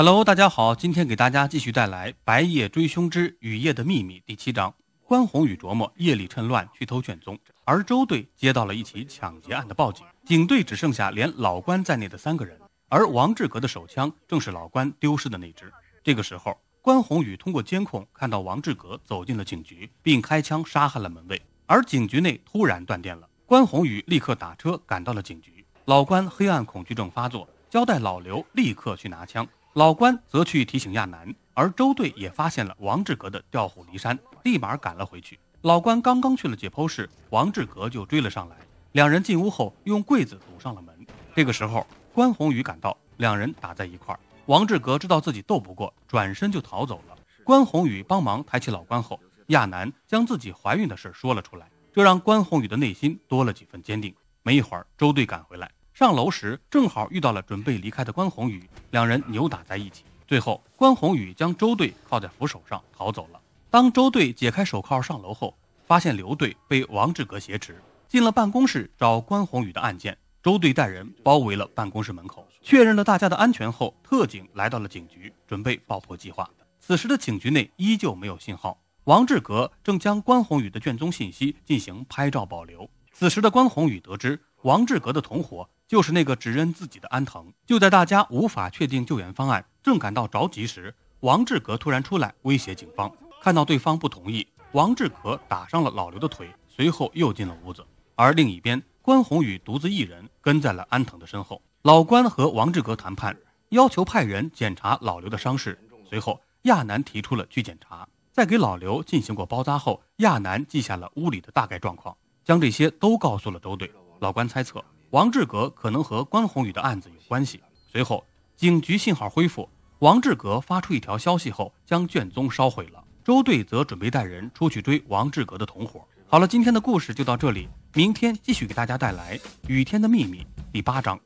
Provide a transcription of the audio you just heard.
Hello，大家好，今天给大家继续带来《白夜追凶之雨夜的秘密》第七章。关宏宇琢磨夜里趁乱去偷卷宗，而周队接到了一起抢劫案的报警，警队只剩下连老关在内的三个人，而王志革的手枪正是老关丢失的那只。这个时候，关宏宇通过监控看到王志革走进了警局，并开枪杀害了门卫，而警局内突然断电了。关宏宇立刻打车赶到了警局，老关黑暗恐惧症发作，交代老刘立刻去拿枪。老关则去提醒亚楠，而周队也发现了王志格的调虎离山，立马赶了回去。老关刚刚去了解剖室，王志格就追了上来。两人进屋后，用柜子堵上了门。这个时候，关宏宇赶到，两人打在一块儿。王志格知道自己斗不过，转身就逃走了。关宏宇帮忙抬起老关后，亚楠将自己怀孕的事说了出来，这让关宏宇的内心多了几分坚定。没一会儿，周队赶回来。上楼时正好遇到了准备离开的关宏宇，两人扭打在一起，最后关宏宇将周队铐在扶手上逃走了。当周队解开手铐上楼后，发现刘队被王志革挟持，进了办公室找关宏宇的案件。周队带人包围了办公室门口，确认了大家的安全后，特警来到了警局准备爆破计划。此时的警局内依旧没有信号，王志革正将关宏宇的卷宗信息进行拍照保留。此时的关宏宇得知王志革的同伙。就是那个指认自己的安藤。就在大家无法确定救援方案，正感到着急时，王志革突然出来威胁警方。看到对方不同意，王志革打伤了老刘的腿，随后又进了屋子。而另一边，关宏宇独自一人跟在了安藤的身后。老关和王志革谈判，要求派人检查老刘的伤势。随后，亚楠提出了去检查。在给老刘进行过包扎后，亚楠记下了屋里的大概状况，将这些都告诉了周队。老关猜测。王志革可能和关宏宇的案子有关系。随后，警局信号恢复，王志革发出一条消息后，将卷宗烧毁了。周队则准备带人出去追王志革的同伙。好了，今天的故事就到这里，明天继续给大家带来《雨天的秘密》第八章。